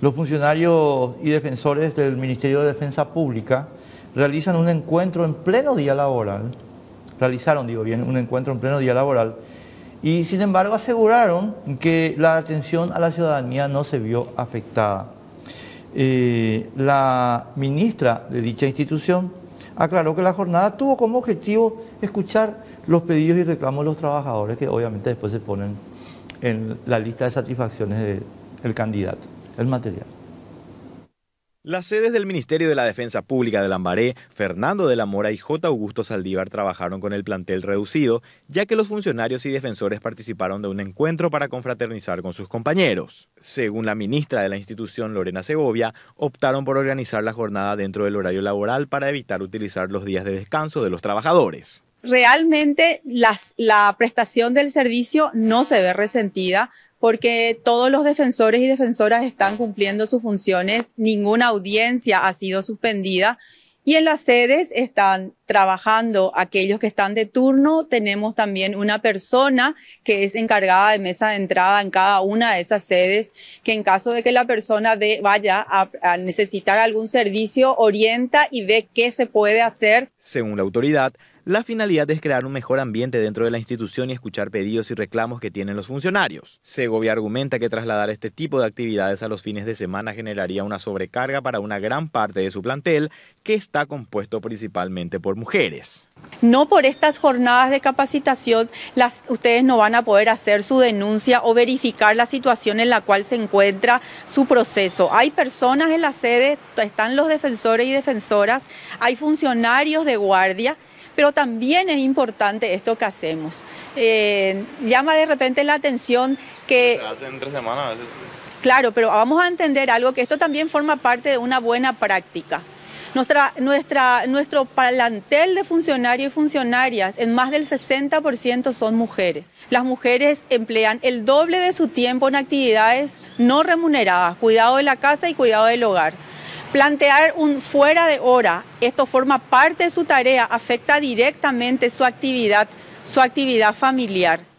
los funcionarios y defensores del Ministerio de Defensa Pública realizan un encuentro en pleno día laboral, realizaron, digo bien, un encuentro en pleno día laboral, y sin embargo aseguraron que la atención a la ciudadanía no se vio afectada. Eh, la ministra de dicha institución aclaró que la jornada tuvo como objetivo escuchar los pedidos y reclamos de los trabajadores, que obviamente después se ponen en la lista de satisfacciones del candidato el material. Las sedes del Ministerio de la Defensa Pública de Lambaré, Fernando de la Mora y J. Augusto Saldívar trabajaron con el plantel reducido, ya que los funcionarios y defensores participaron de un encuentro para confraternizar con sus compañeros. Según la ministra de la institución, Lorena Segovia, optaron por organizar la jornada dentro del horario laboral para evitar utilizar los días de descanso de los trabajadores realmente la prestación del servicio no se ve resentida porque todos los defensores y defensoras están cumpliendo sus funciones, ninguna audiencia ha sido suspendida y en las sedes están trabajando aquellos que están de turno. Tenemos también una persona que es encargada de mesa de entrada en cada una de esas sedes, que en caso de que la persona vaya a necesitar algún servicio, orienta y ve qué se puede hacer. Según la autoridad, la finalidad es crear un mejor ambiente dentro de la institución y escuchar pedidos y reclamos que tienen los funcionarios. Segovia argumenta que trasladar este tipo de actividades a los fines de semana generaría una sobrecarga para una gran parte de su plantel, que está compuesto principalmente por mujeres. No por estas jornadas de capacitación ustedes no van a poder hacer su denuncia o verificar la situación en la cual se encuentra su proceso. Hay personas en la sede, están los defensores y defensoras, hay funcionarios de guardia pero también es importante esto que hacemos. Eh, llama de repente la atención que... Hace tres semanas. Claro, pero vamos a entender algo, que esto también forma parte de una buena práctica nuestro plantel de funcionarios y funcionarias en más del 60% son mujeres. Las mujeres emplean el doble de su tiempo en actividades no remuneradas, cuidado de la casa y cuidado del hogar. Plantear un fuera de hora, esto forma parte de su tarea, afecta directamente su actividad, su actividad familiar.